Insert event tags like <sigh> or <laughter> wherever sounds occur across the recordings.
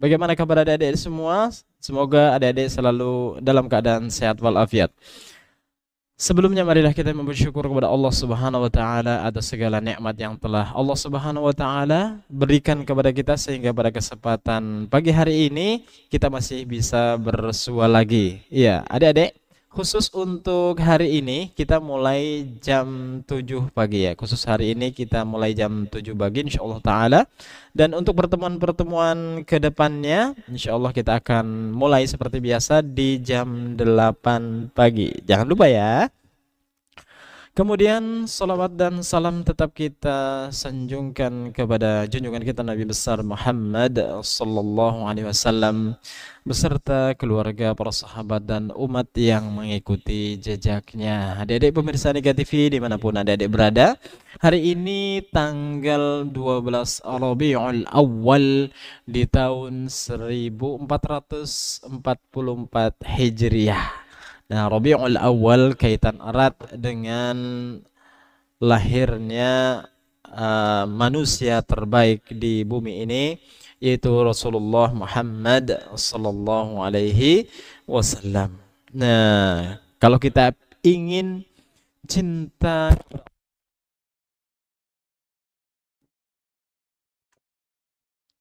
Bagaimana kabar adik-adik semua? Semoga adik-adik selalu dalam keadaan sehat walafiat. Sebelumnya marilah kita bersyukur kepada Allah Subhanahu wa taala atas segala nikmat yang telah Allah Subhanahu wa taala berikan kepada kita sehingga pada kesempatan pagi hari ini kita masih bisa bersua lagi. Iya, adik-adik, Khusus untuk hari ini kita mulai jam 7 pagi ya. Khusus hari ini kita mulai jam 7 pagi insyaallah taala. Dan untuk pertemuan-pertemuan kedepannya depannya insyaallah kita akan mulai seperti biasa di jam 8 pagi. Jangan lupa ya. Kemudian salawat dan salam tetap kita sanjungkan kepada junjungan kita Nabi besar Muhammad sallallahu alaihi wasallam beserta keluarga para sahabat dan umat yang mengikuti jejaknya. Adik-adik pemirsa Negatif TV dimanapun adik-adik berada, hari ini tanggal 12 Rabiul Awal di tahun 1444 Hijriah. Nah, Rabiul Awal kaitan erat dengan lahirnya uh, manusia terbaik di bumi ini yaitu Rasulullah Muhammad sallallahu alaihi wasallam. Nah, kalau kita ingin cinta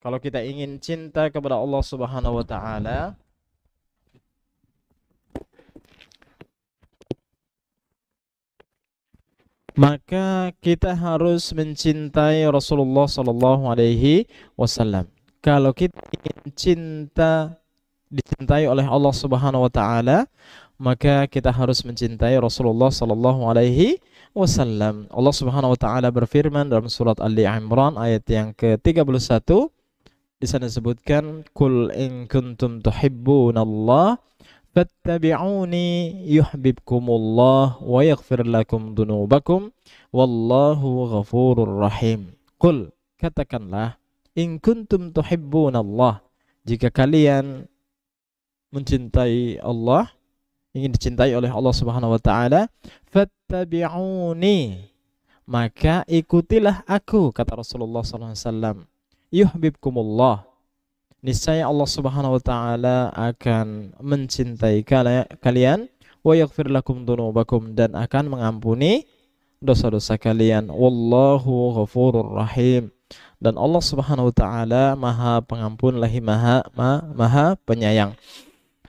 kalau kita ingin cinta kepada Allah Subhanahu wa taala maka kita harus mencintai Rasulullah Shallallahu Alaihi Wasallam. Kalau kita ingin cinta dicintai oleh Allah Subhanahu Wa Taala, maka kita harus mencintai Rasulullah Shallallahu Alaihi Wasallam. Allah Subhanahu Wa Taala berfirman dalam surat Ali Imran ayat yang ke 31 di sana disebutkan kul in kuntum tuhibbunallah Allah fattabi'uni yuhibbukumullah wa yaghfir lakum dunubakum wallahu ghafurur rahim. Qul katakanlah in kuntum tuhibbunallah jika kalian mencintai Allah ingin dicintai oleh Allah Subhanahu wa taala fattabi'uni maka ikutilah aku kata Rasulullah sallallahu alaihi wasallam yuhibbukumullah niscaya Allah Subhanahu wa taala akan mencintai kalian wa yaghfir lakum dzunubakum dan akan mengampuni dosa-dosa kalian. Wallahu ghafurur rahim. Dan Allah Subhanahu wa taala Maha Pengampun lagi Maha ma, Maha Penyayang.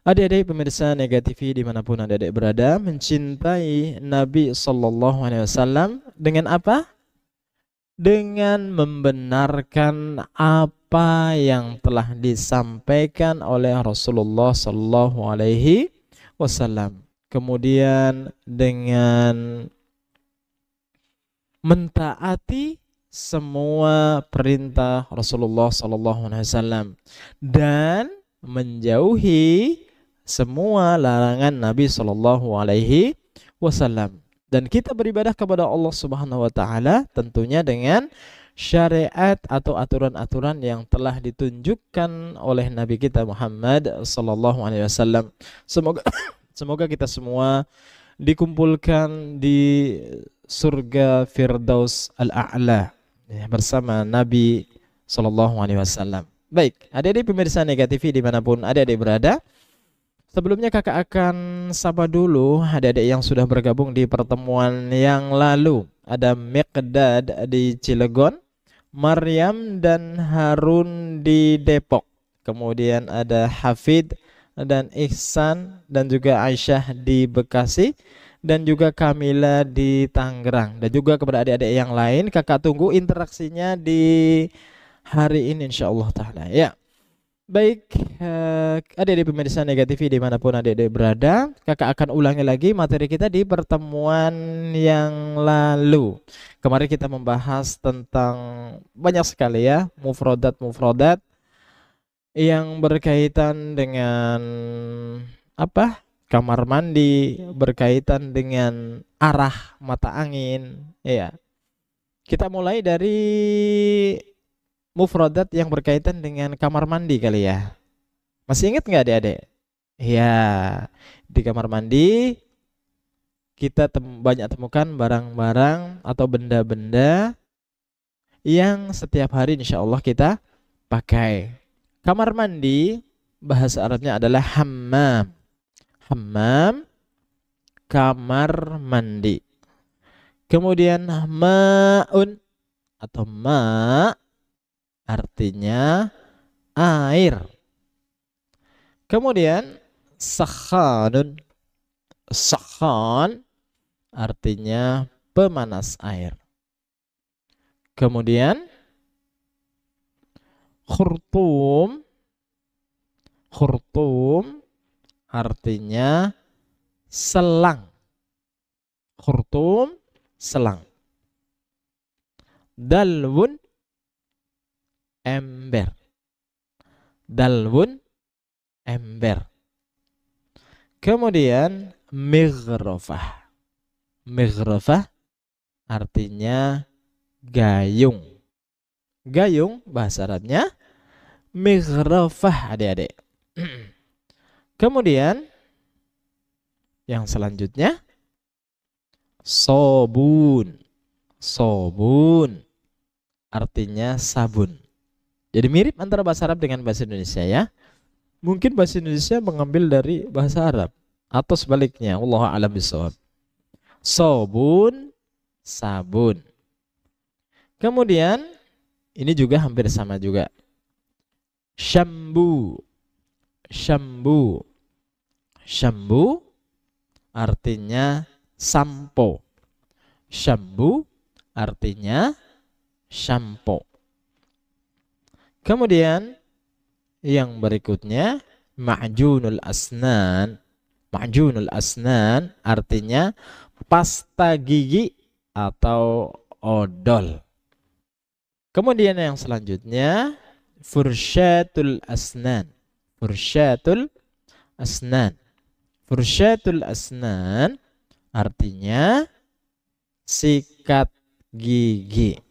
Adik-adik pemirsa negatif dimanapun adik-adik berada mencintai Nabi Shallallahu Alaihi Wasallam dengan apa? dengan membenarkan apa yang telah disampaikan oleh Rasulullah Sallallahu Alaihi Wasallam. Kemudian dengan mentaati semua perintah Rasulullah Sallallahu Alaihi Wasallam dan menjauhi semua larangan Nabi Sallallahu Alaihi Wasallam dan kita beribadah kepada Allah Subhanahu wa taala tentunya dengan syariat atau aturan-aturan yang telah ditunjukkan oleh nabi kita Muhammad sallallahu alaihi wasallam. Semoga <coughs> semoga kita semua dikumpulkan di surga Firdaus al-A'la ya, bersama Nabi sallallahu alaihi wasallam. Baik, Ada di pemirsa Negatif manapun ada adik berada, Sebelumnya kakak akan sapa dulu adik-adik yang sudah bergabung di pertemuan yang lalu. Ada Mekdad di Cilegon, Maryam dan Harun di Depok. Kemudian ada Hafid dan Ihsan dan juga Aisyah di Bekasi dan juga Kamila di Tangerang. Dan juga kepada adik-adik yang lain kakak tunggu interaksinya di hari ini insya Allah taala. Ya. Baik, eh, adik-adik pemirsa negatif dimanapun adik-adik berada, kakak akan ulangi lagi materi kita di pertemuan yang lalu. Kemarin kita membahas tentang banyak sekali ya, mufrodat mufrodat yang berkaitan dengan apa? Kamar mandi iya. berkaitan dengan arah mata angin, ya. Kita mulai dari mufradat yang berkaitan dengan kamar mandi kali ya. Masih ingat nggak adik-adik? Ya, di kamar mandi kita tem banyak temukan barang-barang atau benda-benda yang setiap hari insya Allah kita pakai. Kamar mandi bahasa Arabnya adalah hammam. Hammam kamar mandi. Kemudian maun atau ma artinya air. Kemudian sakhanun sakhan artinya pemanas air. Kemudian khurtum khurtum artinya selang. Khurtum selang. Dalwun ember. Dalbun ember. Kemudian migrofah. Migrofah artinya gayung. Gayung bahasa Arabnya migrofah adik-adik. <clears throat> Kemudian yang selanjutnya sobun. Sobun artinya sabun. Jadi mirip antara bahasa Arab dengan bahasa Indonesia ya. Mungkin bahasa Indonesia mengambil dari bahasa Arab atau sebaliknya. Allah a'lam bisawab. Sobun sabun. Kemudian ini juga hampir sama juga. Shambu, shambu, shambu artinya sampo. Shambu artinya sampo. Kemudian yang berikutnya ma'junul asnan. Ma'junul asnan artinya pasta gigi atau odol. Kemudian yang selanjutnya fursyatul asnan. Fursyatul asnan. Fursyatul asnan artinya sikat gigi.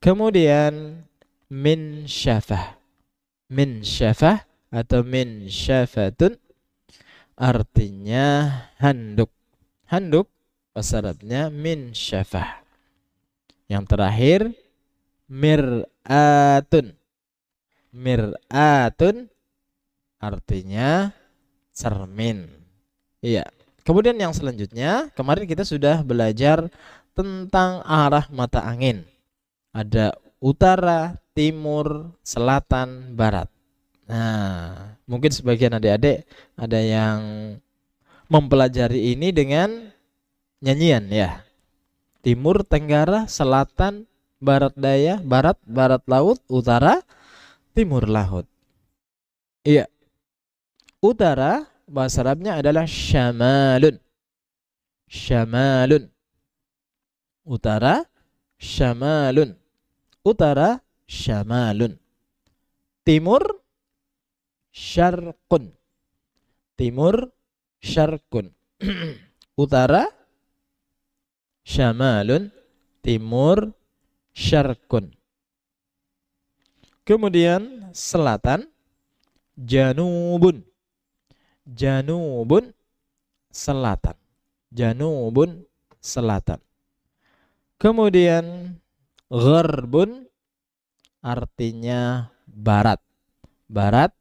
Kemudian min syafah min syafah atau min syafatun artinya handuk handuk peseratnya min syafah yang terakhir mir'atun mir'atun artinya cermin iya kemudian yang selanjutnya kemarin kita sudah belajar tentang arah mata angin ada utara timur, selatan, barat. Nah, mungkin sebagian adik-adik ada yang mempelajari ini dengan nyanyian ya. Timur, tenggara, selatan, barat daya, barat, barat laut, utara, timur laut. Iya. Utara bahasa Arabnya adalah syamalun. Syamalun. Utara syamalun. Utara syamalun. Timur syarqun. Timur syarqun. Utara syamalun, timur syarqun. Kemudian selatan janubun. Janubun selatan. Janubun selatan. Kemudian gharbun artinya barat. Barat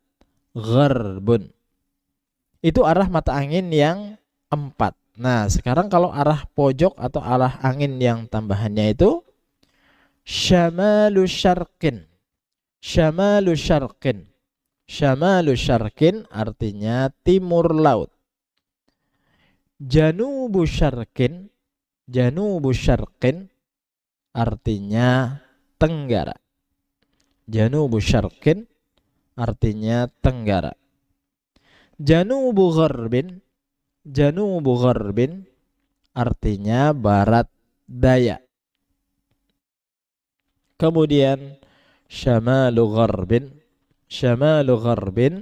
gerbun. Itu arah mata angin yang empat. Nah, sekarang kalau arah pojok atau arah angin yang tambahannya itu syamalu syarqin. Syamalu syarqin. Syamalu syarqin artinya timur laut. Janubu syarqin. Janubu syarqin artinya tenggara. Janubu syarqin artinya tenggara. Janubu gharbin Janubu gharbin artinya barat daya. Kemudian syamalu gharbin syamalu gharbin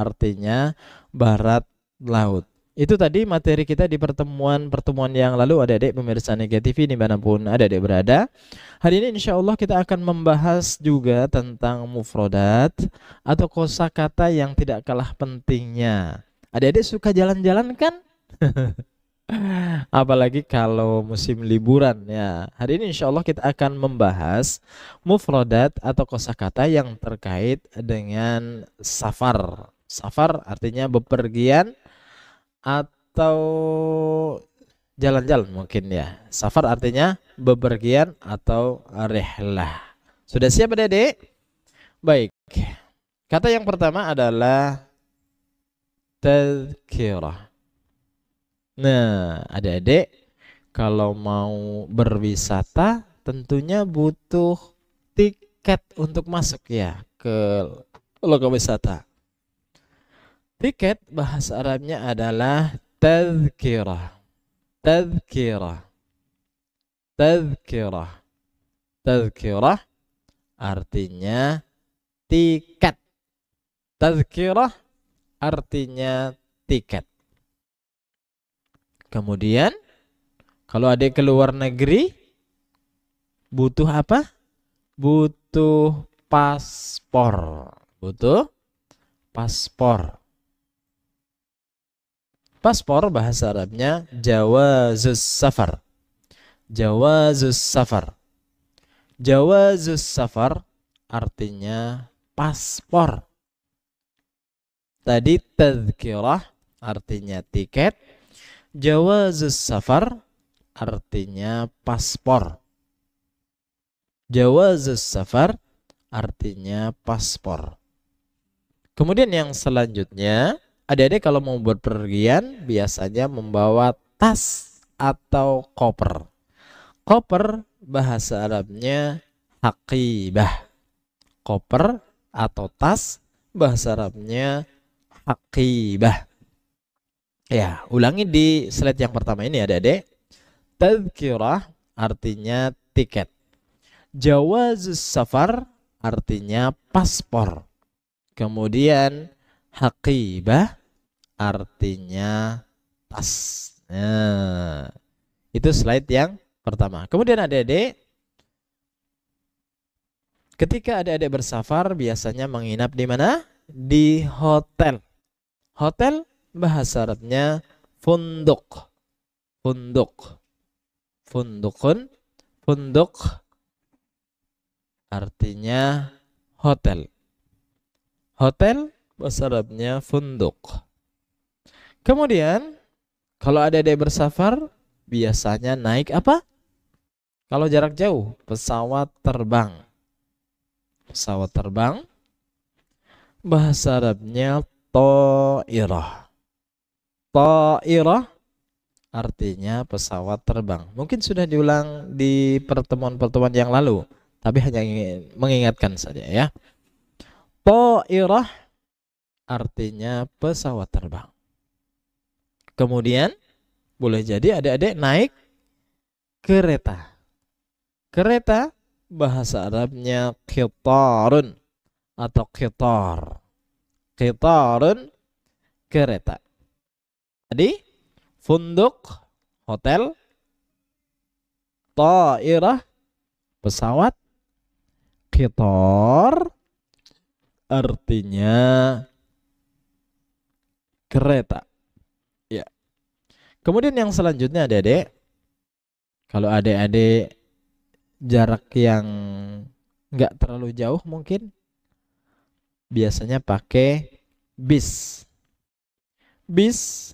artinya barat laut. Itu tadi materi kita di pertemuan-pertemuan yang lalu adik adik pemirsa negatif ini manapun ada adik berada. Hari ini insya Allah kita akan membahas juga tentang mufrodat atau kosakata yang tidak kalah pentingnya. Adik-adik suka jalan-jalan kan? <laughs> Apalagi kalau musim liburan ya. Hari ini insya Allah kita akan membahas mufrodat atau kosakata yang terkait dengan safar. Safar artinya bepergian atau jalan-jalan mungkin ya. Safar artinya bepergian atau rehlah Sudah siap adik-adik? Baik. Kata yang pertama adalah tazkirah. Nah, adik-adik kalau mau berwisata tentunya butuh tiket untuk masuk ya ke lokasi wisata. Tiket bahasa Arabnya adalah tazkirah. Tazkirah. Tazkirah. Tazkirah artinya tiket. Tazkirah artinya tiket. Kemudian kalau ada ke luar negeri butuh apa? Butuh paspor. Butuh paspor. Paspor bahasa Arabnya jawazus safar. Jawazus safar. Jawazus safar artinya paspor. Tadi tadkirah artinya tiket. Jawazus safar artinya paspor. Jawazus safar artinya paspor. Kemudian yang selanjutnya Adik-adik kalau mau berpergian biasanya membawa tas atau koper. Koper bahasa Arabnya hakibah. Koper atau tas bahasa Arabnya hakibah. Ya, ulangi di slide yang pertama ini adik-adik. Tadhkirah artinya tiket. Jawazus safar artinya paspor. Kemudian hakibah artinya tas. Nah, itu slide yang pertama. Kemudian ada adik ketika ada adik bersafar biasanya menginap di mana? Di hotel. Hotel bahasa Arabnya funduk. Funduk. Fundukun. Funduk artinya hotel. Hotel bahasa Arabnya funduk. Kemudian kalau ada adik bersafar biasanya naik apa? Kalau jarak jauh, pesawat terbang. Pesawat terbang bahasa Arabnya to'irah. To'irah artinya pesawat terbang. Mungkin sudah diulang di pertemuan-pertemuan yang lalu, tapi hanya mengingatkan saja ya. To'irah artinya pesawat terbang. Kemudian boleh jadi adik-adik naik kereta. Kereta bahasa Arabnya qitarun atau qitar, qitarun kereta. Jadi funduk hotel, ta'irah pesawat, qitar artinya kereta. Kemudian yang selanjutnya adik-adik, kalau adik-adik jarak yang nggak terlalu jauh mungkin biasanya pakai bis. Bis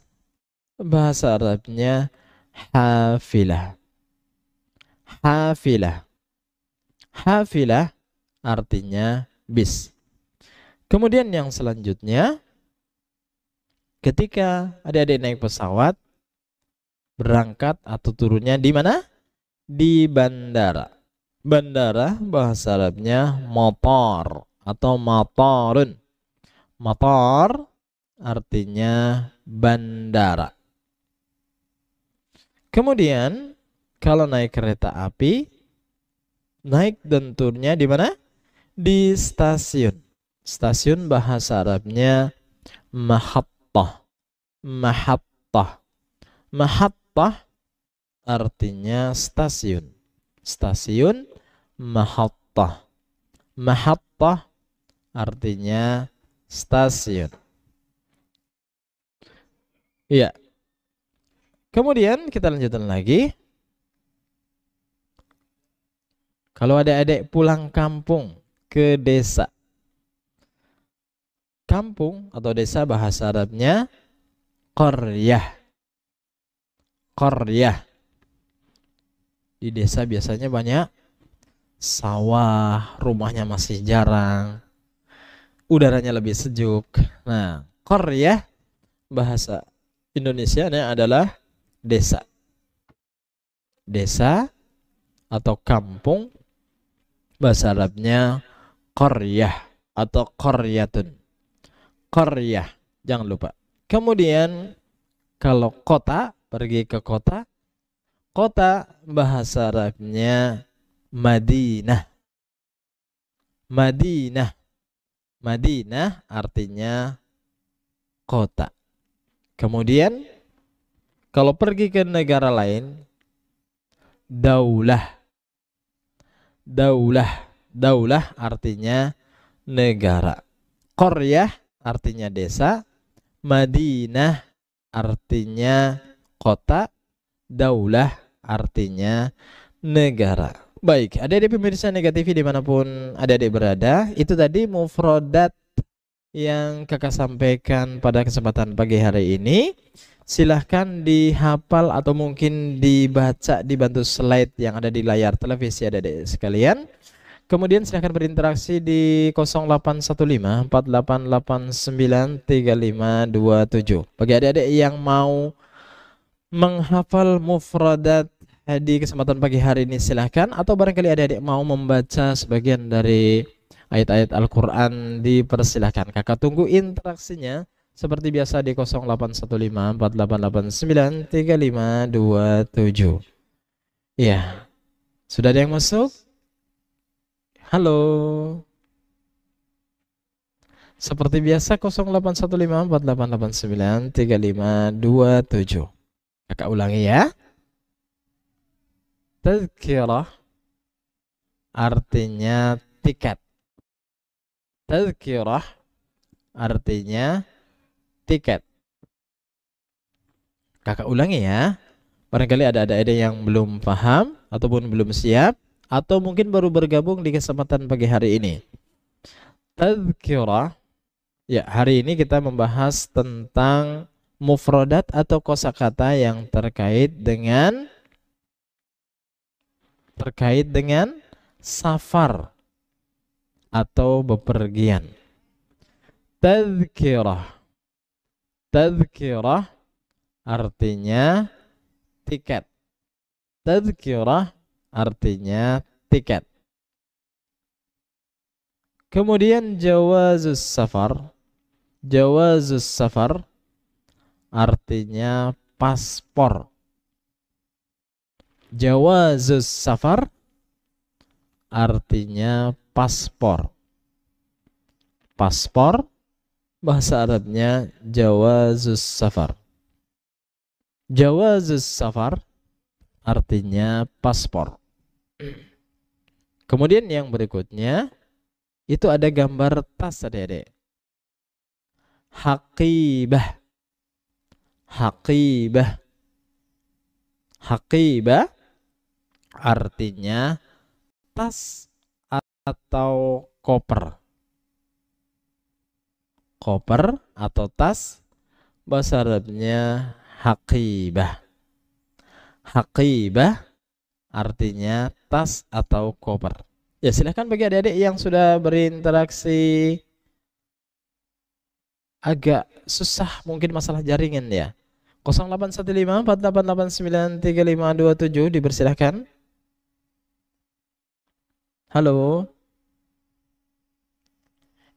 bahasa Arabnya hafilah. Hafilah. Hafilah artinya bis. Kemudian yang selanjutnya ketika adik-adik naik pesawat berangkat atau turunnya di mana? Di bandara. Bandara bahasa Arabnya motor atau motorun. Motor artinya bandara. Kemudian kalau naik kereta api naik dan turunnya di mana? Di stasiun. Stasiun bahasa Arabnya mahattah. Mahattah. Mahattah mahattah artinya stasiun. Stasiun mahattah. Mahattah artinya stasiun. Iya. Kemudian kita lanjutkan lagi. Kalau ada adik pulang kampung ke desa. Kampung atau desa bahasa Arabnya Koryah qaryah. Di desa biasanya banyak sawah, rumahnya masih jarang, udaranya lebih sejuk. Nah, qaryah bahasa Indonesia adalah desa. Desa atau kampung bahasa Arabnya qaryah atau qaryatun. Qaryah, jangan lupa. Kemudian kalau kota pergi ke kota kota bahasa Arabnya Madinah Madinah Madinah artinya kota kemudian kalau pergi ke negara lain daulah daulah daulah artinya negara Korea artinya desa madinah artinya kota, daulah artinya negara. Baik, ada di pemirsa negatif dimanapun ada di berada. Itu tadi mufrodat yang kakak sampaikan pada kesempatan pagi hari ini. Silahkan dihafal atau mungkin dibaca dibantu slide yang ada di layar televisi ada di sekalian. Kemudian silahkan berinteraksi di 0815 4889 3527. Bagi adik-adik yang mau menghafal mufradat di kesempatan pagi hari ini silahkan atau barangkali adik-adik mau membaca sebagian dari ayat-ayat Al-Quran dipersilahkan kakak tunggu interaksinya seperti biasa di 081548893527 ya sudah ada yang masuk? halo seperti biasa 081548893527 Kakak ulangi ya. Tazkirah artinya tiket. Tazkirah artinya tiket. Kakak ulangi ya. Barangkali ada ada ada yang belum paham ataupun belum siap atau mungkin baru bergabung di kesempatan pagi hari ini. Tazkirah ya, hari ini kita membahas tentang mufrodat atau kosakata yang terkait dengan terkait dengan safar atau bepergian. Tadkirah. Tadkirah artinya tiket. Tadkirah artinya tiket. Kemudian jawazus safar. Jawazus safar artinya paspor. Jawazus safar artinya paspor. Paspor bahasa Arabnya jawazus safar. Jawazus safar artinya paspor. Kemudian yang berikutnya itu ada gambar tas adik-adik. Hakibah Haqibah. Haqibah artinya tas atau koper. Koper atau tas bahasa Arabnya haqibah. Haqibah artinya tas atau koper. Ya silahkan bagi adik-adik yang sudah berinteraksi agak susah mungkin masalah jaringan ya. 081548893527 dipersilahkan. Halo.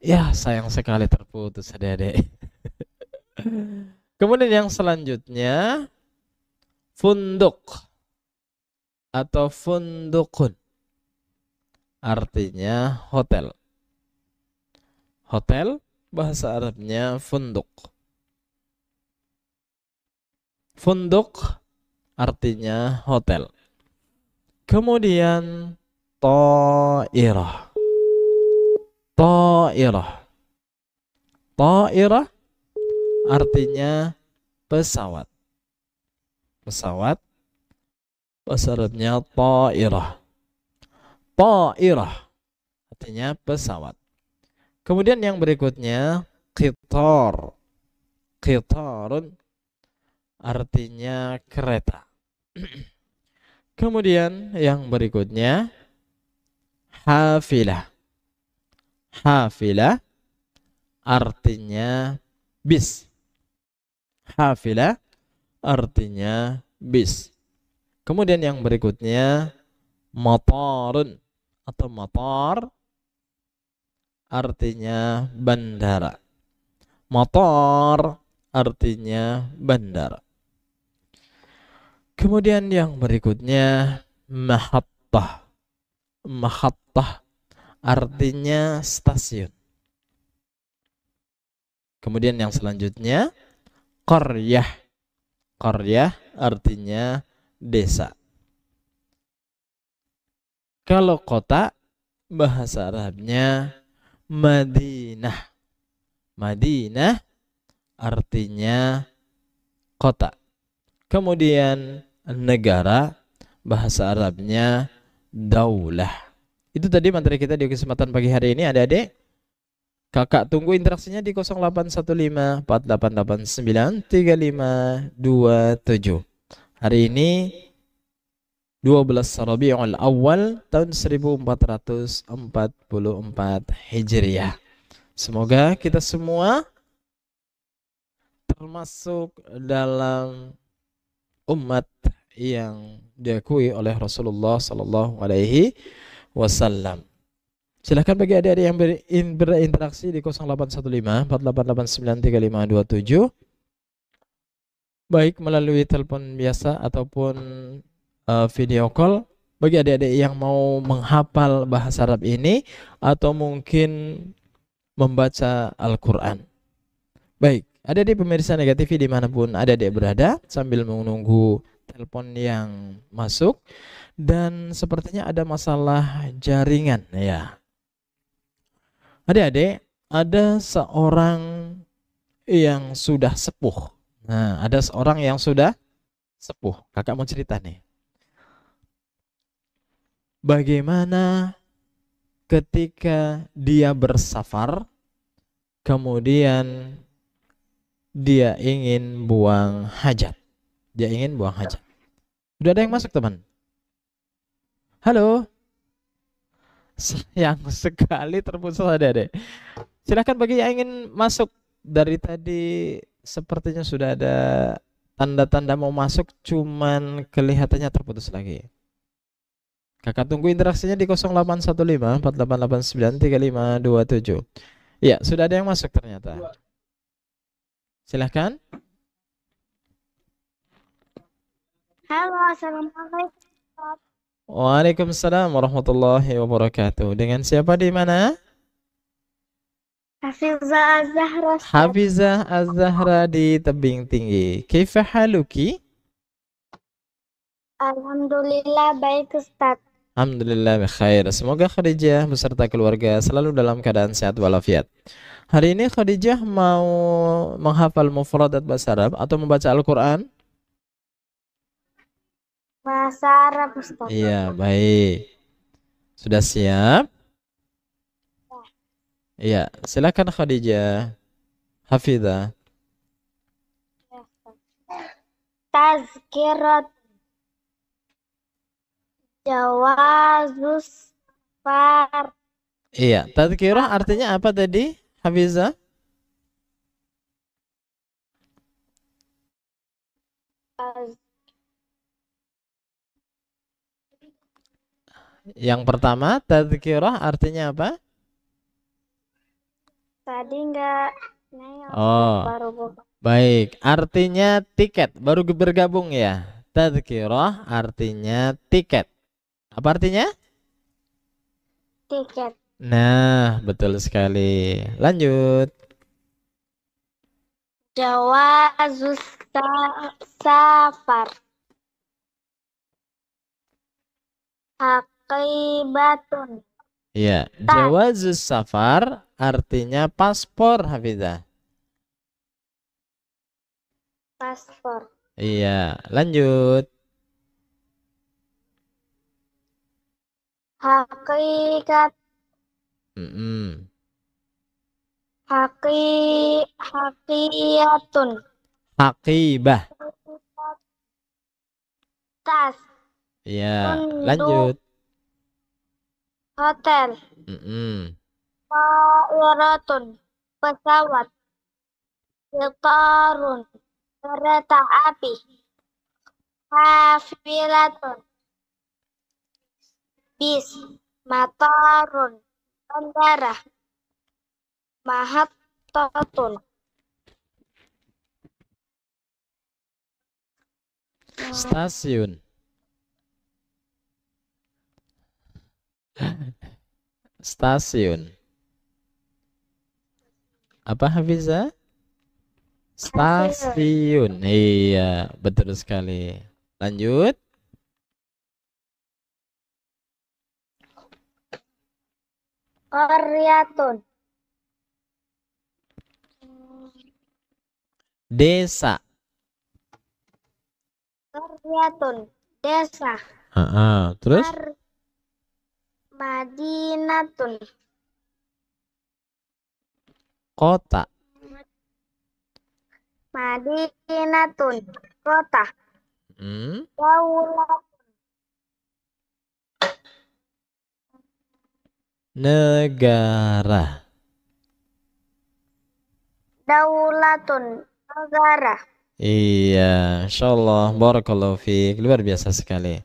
Ya, sayang sekali terputus Adik-adik. <laughs> Kemudian yang selanjutnya funduk atau fundukun. Artinya hotel. Hotel bahasa Arabnya funduk. Funduk artinya hotel. Kemudian ta'irah. Ta'irah. Ta'irah artinya pesawat. Pesawat bahasa Arabnya ta'irah. Ta'irah artinya pesawat. Kemudian yang berikutnya kitor. Kitorun artinya kereta. <clears throat> Kemudian yang berikutnya hafilah. Hafilah artinya bis. Hafilah artinya bis. Kemudian yang berikutnya motorun atau motor artinya bandara. Motor artinya bandara. Kemudian yang berikutnya mahattah. Mahattah artinya stasiun. Kemudian yang selanjutnya qaryah. Qaryah artinya desa. Kalau kota bahasa Arabnya Madinah. Madinah artinya kota. Kemudian negara bahasa Arabnya daulah. Itu tadi materi kita di kesempatan pagi hari ini ada adik Kakak tunggu interaksinya di 0815 4889 3527. Hari ini 12 Rabiul Awal tahun 1444 Hijriah. Semoga kita semua termasuk dalam umat yang diakui oleh Rasulullah Sallallahu Alaihi Wasallam. Silahkan bagi adik-adik yang berinteraksi di 0815 48893527 baik melalui telepon biasa ataupun uh, video call bagi adik-adik yang mau menghafal bahasa Arab ini atau mungkin membaca Al-Quran. Baik, ada di pemirsa negatif dimanapun ada adik berada sambil menunggu telepon yang masuk dan sepertinya ada masalah jaringan ya. Adik-adik, ada seorang yang sudah sepuh. Nah, ada seorang yang sudah sepuh. Kakak mau cerita nih bagaimana ketika dia bersafar kemudian dia ingin buang hajat dia ingin buang hajat sudah ada yang masuk teman halo sayang sekali terputus ada deh silahkan bagi yang ingin masuk dari tadi sepertinya sudah ada tanda-tanda mau masuk cuman kelihatannya terputus lagi Kakak tunggu interaksinya di 0815 4889 3527. Ya, sudah ada yang masuk ternyata. Silahkan. Halo, Assalamualaikum. Waalaikumsalam warahmatullahi wabarakatuh. Dengan siapa di mana? Hafizah Az-Zahra. Hafizah az di Tebing Tinggi. Kifah haluki? Alhamdulillah baik Ustaz. Alhamdulillah bikhair. Semoga Khadijah beserta keluarga selalu dalam keadaan sehat walafiat. Hari ini Khadijah mau menghafal mufradat bahasa Arab atau membaca Al-Qur'an? Bahasa Arab, Ustaz. Iya, baik. Sudah siap? Iya, ya, silakan Khadijah. Hafidah. Tazkirat Jawazus far. Iya, tadkirah artinya apa tadi? Hafiza? Yang pertama, tadi tadkirah artinya apa? Tadi enggak. Oh. Baik, artinya tiket baru bergabung ya. tadi Tadkirah artinya tiket. Apa artinya? Tiket. Nah, betul sekali. Lanjut. Jawa Zusta safar. Akibatun. Iya, jawazus safar artinya paspor Hafidah. Paspor. Iya, lanjut. hakikat mm -hmm. haki hakiatun hakibah tas iya, lanjut hotel mm -mm. pesawat Yutarun kereta api hafilatun bis matarun bandara mahat totun stasiun stasiun apa Hafiza? Stasiun. Iya, betul sekali. Lanjut. Koryatun. Desa. Koryatun. Desa. Uh -uh. Terus? Kar Madinatun. Kota. Madinatun. Kota. Hmm? Daulatun. Negara. Daulatun negara. Iya, insyaallah barakallahu fiik. Luar biasa sekali.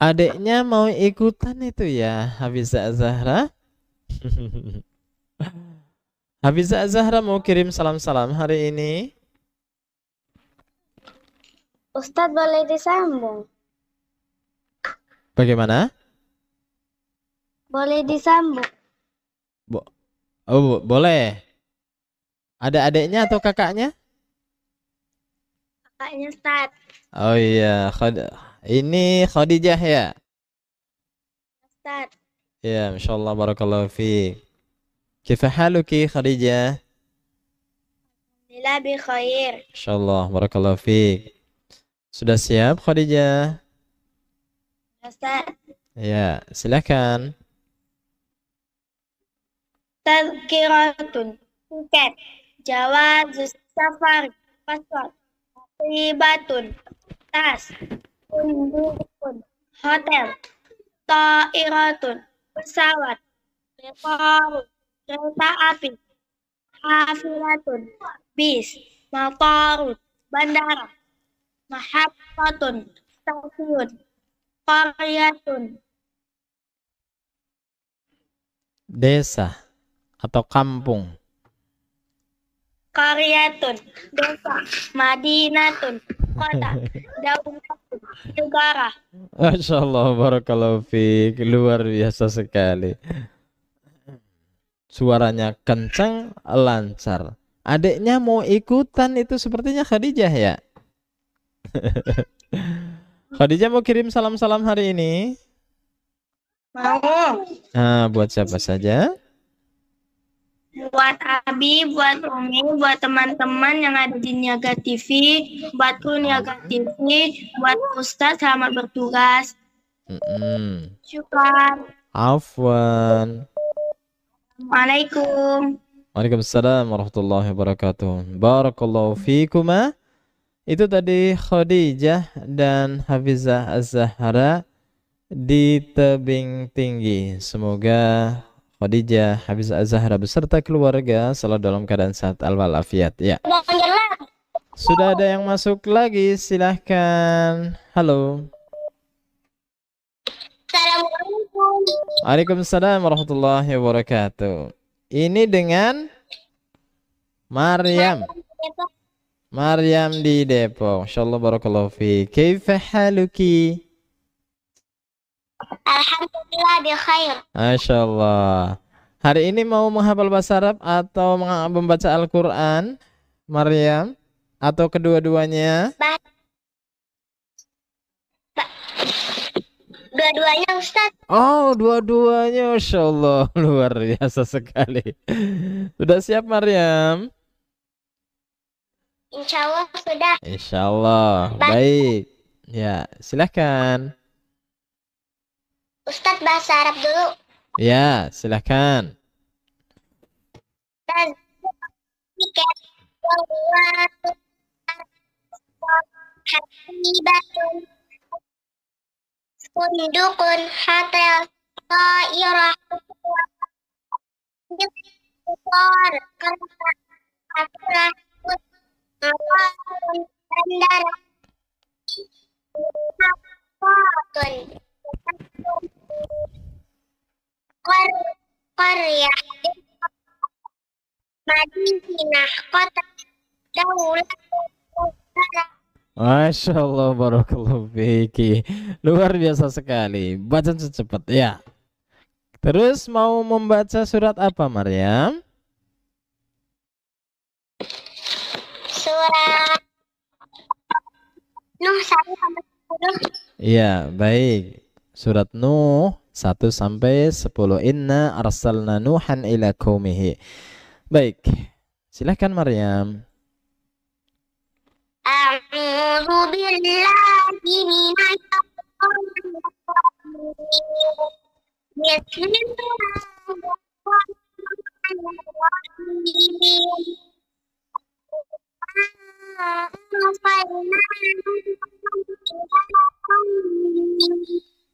Adiknya mau ikutan itu ya, Habis Zahra. <laughs> Habis Zahra mau kirim salam-salam hari ini. Ustadz boleh disambung. Bagaimana? Boleh disambut Bo oh, bo boleh. Ada adiknya atau kakaknya? Kakaknya Ustaz. Oh iya, Khod ini Khadijah ya? Ustaz. Ya, Masya Allah, barakallahu fi. Kifah haluki Khadijah? Alhamdulillah bi khair. Insyaallah, barakallahu Fi Sudah siap Khadijah? Ustaz. Ya, silakan tazkiratun tiket jawa, safar paspor tibatun tas undukun hotel toiratun pesawat Mekoru, kereta api, hafilatun, bis, motorun, bandara, mahapatun, stasiun, koryatun. Desa atau kampung? Karyatun, desa, madinatun, kota, <laughs> daulatun, negara. Masya Allah, barakallahu fiqh. Luar biasa sekali. Suaranya kencang, lancar. Adiknya mau ikutan itu sepertinya Khadijah ya? <laughs> Khadijah mau kirim salam-salam hari ini? Mau. Nah, buat siapa saja? buat Abi, buat Umi, buat teman-teman yang ada di Niaga TV, buat kru Niaga hmm. TV, buat Ustaz selamat bertugas. Mm -mm. Syukur. Afwan. Waalaikum. Waalaikumsalam warahmatullahi wabarakatuh. Barakallahu fiikum. Itu tadi Khadijah dan Hafizah Az-Zahra di tebing tinggi. Semoga Khadijah, Hafiz Az-Zahra beserta keluarga selalu dalam keadaan sehat walafiat. Ya. Sudah ada yang masuk lagi, silahkan. Halo. Assalamualaikum. Waalaikumsalam warahmatullahi wabarakatuh. Ini dengan Maryam. Maryam di Depok. Masyaallah barakallahu fi. Kaifa haluki? Alhamdulillah dia khair. Masya Allah. Hari ini mau menghafal bahasa Arab atau membaca Al-Quran, Maryam? Atau kedua-duanya? dua-duanya Ustaz. Oh, dua-duanya Masya Allah. <laughs> Luar biasa sekali. Sudah siap Maryam? Insya Allah sudah. Insya Allah. Baik. Ya, silahkan. Ustadz bahasa Arab dulu. Ya, silahkan. Kor Korea Madinah kota daulah Masya Allah Barakallahu Fiki Luar biasa sekali Bacaan secepat ya Terus mau membaca surat apa Maryam? Surat Nuh 1 sampai 10 Iya baik Surat Nuh 1 sampai 10 Inna arsalna Nuhan ila qaumihi. Baik. Silahkan Maryam. A'udzu billahi minasy syaithanir rajim.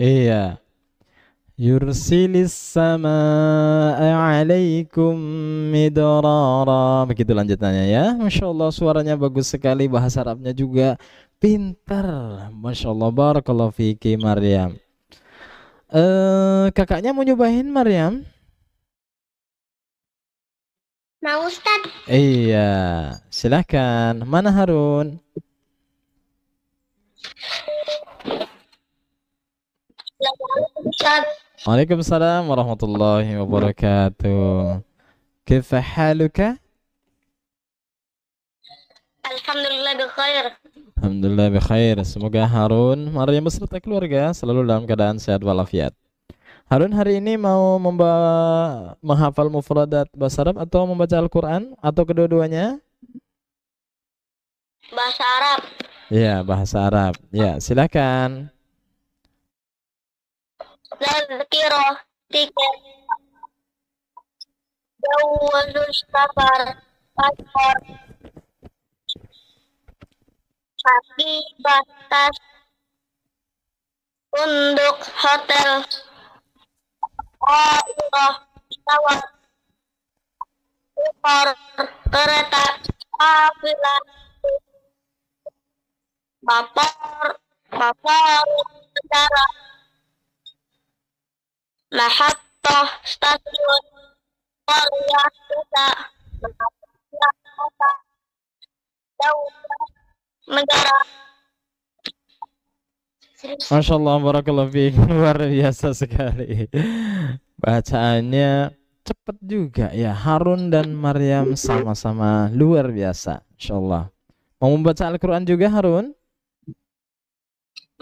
Iya. Yursilis sama alaikum midrara. Begitu lanjutannya ya. Masya Allah suaranya bagus sekali. Bahasa Arabnya juga pinter Masya Allah Barakallahu Fiki Maryam uh, kakaknya mau nyobain Maryam mau Ustaz iya silahkan mana Harun Waalaikumsalam warahmatullahi wabarakatuh. Kifah haluka? Alhamdulillah khair. Alhamdulillah bikhair. Semoga Harun, Maria beserta keluarga selalu dalam keadaan sehat walafiat. Harun hari ini mau membawa menghafal mufradat bahasa Arab atau membaca Al-Qur'an atau kedua-duanya? Bahasa Arab. Ya, bahasa Arab. Ya, silakan. Tadhkirah tapi batas untuk hotel oh, iya. pesawat, super kereta kafilah Bapor Bapor Bandara Mahatta Stasiun Korea Kota Jauh negara Masya Allah, barakallah fiik. <laughs> Luar biasa sekali. Bacaannya cepat juga ya. Harun dan Maryam sama-sama luar biasa. Masya Allah. Mau membaca Al-Quran juga Harun?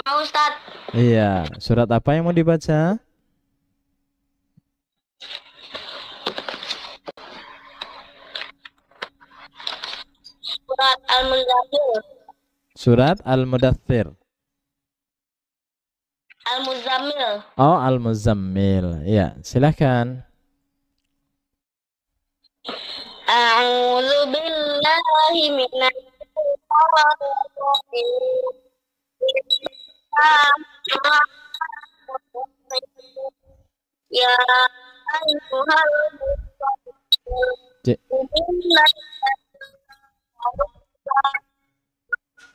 Mau Ustaz. Iya. Surat apa yang mau dibaca? Surat Al-Muzammil. Surat al mudathir Al-Muzammil. Oh, Al-Muzammil. Ya, silakan. Ya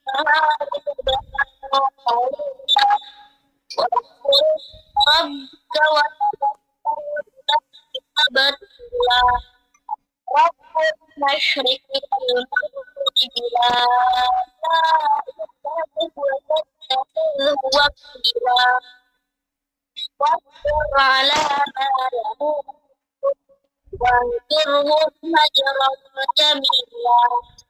ربك وتقبل رب المشرق والمغرب لا تأخذه وكلا واصبر على ما يقول وانكره هجرا جميلا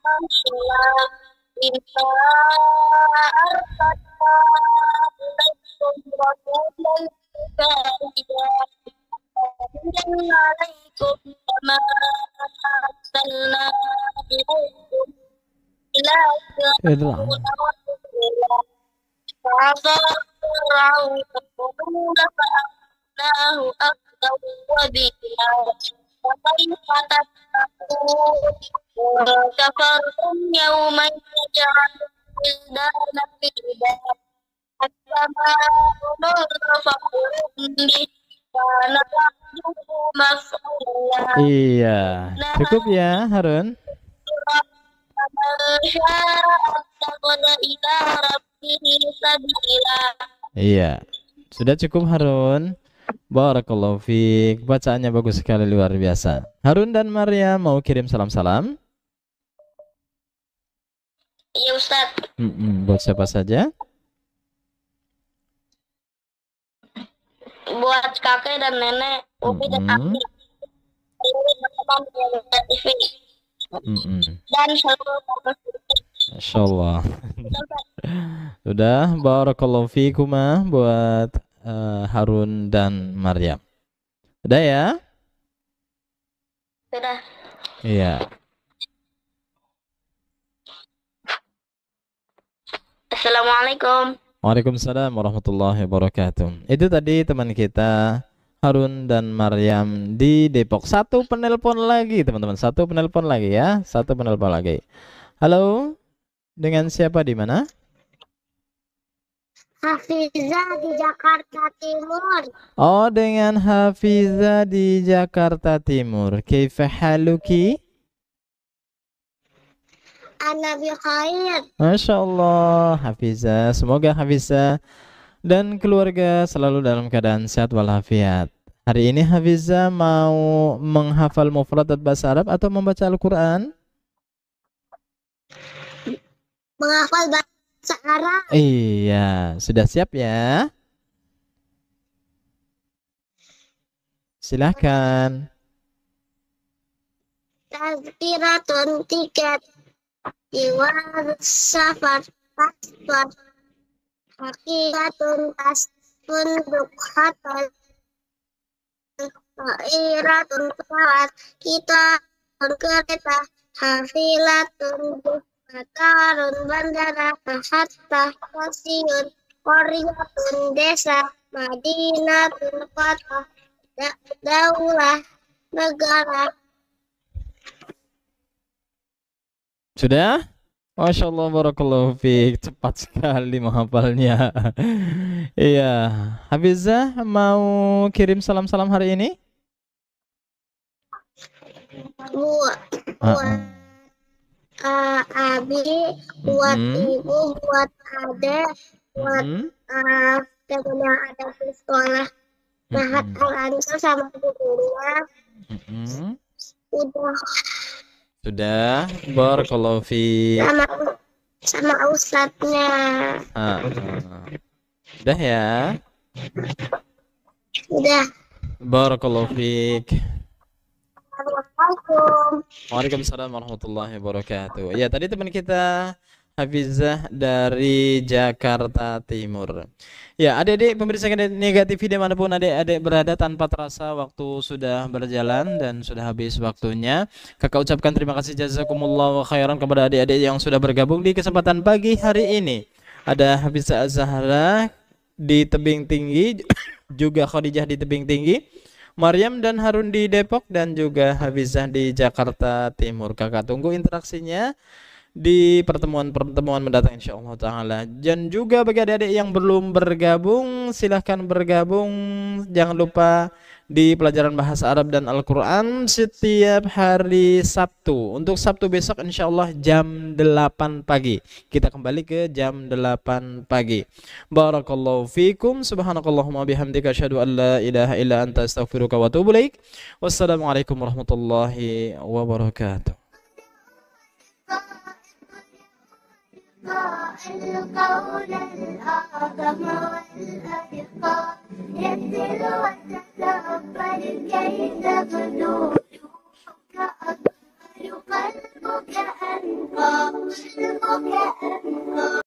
اذرع فعصى فرعون الرسول فأخذناه أخذا وبيلا فكيف تتقون يوما يجعل الولدان في نور به Iya, cukup ya Harun. Iya, sudah cukup Harun. Barakallahu fiik. Bacaannya bagus sekali luar biasa. Harun dan Maria mau kirim salam-salam? Iya, Ustaz. Mm -mm, buat siapa saja? Buat kakek dan nenek, Upi mm -mm. dan Aki. Mm -mm. Dan seluruh Masya Allah. <laughs> Sudah, barakallahu fiikuma buat uh, Harun dan Maryam. Sudah ya? Sudah. Iya. Assalamualaikum. Waalaikumsalam warahmatullahi wabarakatuh. Itu tadi teman kita Harun dan Maryam di Depok. Satu penelpon lagi, teman-teman. Satu penelpon lagi ya. Satu penelpon lagi. Halo. Dengan siapa di mana? Hafiza di Jakarta Timur. Oh, dengan Hafiza di Jakarta Timur. Kaifa haluki? Ana bi khair. Masya Allah, Hafiza. Semoga Hafiza dan keluarga selalu dalam keadaan sehat walafiat. Hari ini Hafiza mau menghafal mufradat bahasa Arab atau membaca Al-Qur'an? Menghafal bahasa sekarang. Iya, sudah siap ya? Silahkan. Tazkiratun tiket Iwan safar Paspor Hakikatun Paspun dukhatan Iratun pesawat Kita kereta Hafilatun dukhatan Makarun bandara hatta kasiun Koryatun desa Madinatun kota da Daulah negara Sudah? Masya Allah Barakallahu Fik Cepat sekali menghafalnya <laughs> Iya Habizah, mau kirim salam-salam hari ini? Bu, ah, Buat Uh -uh uh, abi buat hmm. ibu buat ade buat hmm. uh, eh, teman yang ada di sekolah Mahat hmm. al sama gurunya hmm. udah sudah barakallahu fi sama sama ustadznya ah, ah. Ya? udah ya sudah barakallahu fiik Assalamualaikum. Waalaikumsalam warahmatullahi wabarakatuh. Ya, tadi teman kita Hafizah dari Jakarta Timur. Ya, adik-adik pemirsa negatif pun adik-adik berada tanpa terasa waktu sudah berjalan dan sudah habis waktunya. Kakak ucapkan terima kasih jazakumullah wa khairan kepada adik-adik yang sudah bergabung di kesempatan pagi hari ini. Ada Hafizah Zahra di tebing tinggi, <coughs> juga Khadijah di tebing tinggi. Maryam dan Harun di Depok dan juga Hafizah di Jakarta Timur. Kakak tunggu interaksinya di pertemuan-pertemuan mendatang insya Allah Ta'ala Dan juga bagi adik-adik yang belum bergabung silahkan bergabung Jangan lupa di pelajaran bahasa Arab dan Al-Quran setiap hari Sabtu. Untuk Sabtu besok insya Allah jam 8 pagi. Kita kembali ke jam 8 pagi. Barakallahu fikum. Subhanakallahumma bihamdika. Asyadu an la ilaha illa anta astaghfiruka wa tubulaik. Wassalamualaikum warahmatullahi wabarakatuh. يتقى القول الأعظم والأرقى يبذل وتتقبل كي تغدو روحك أطهر قلبك أنقى قلبك أنقى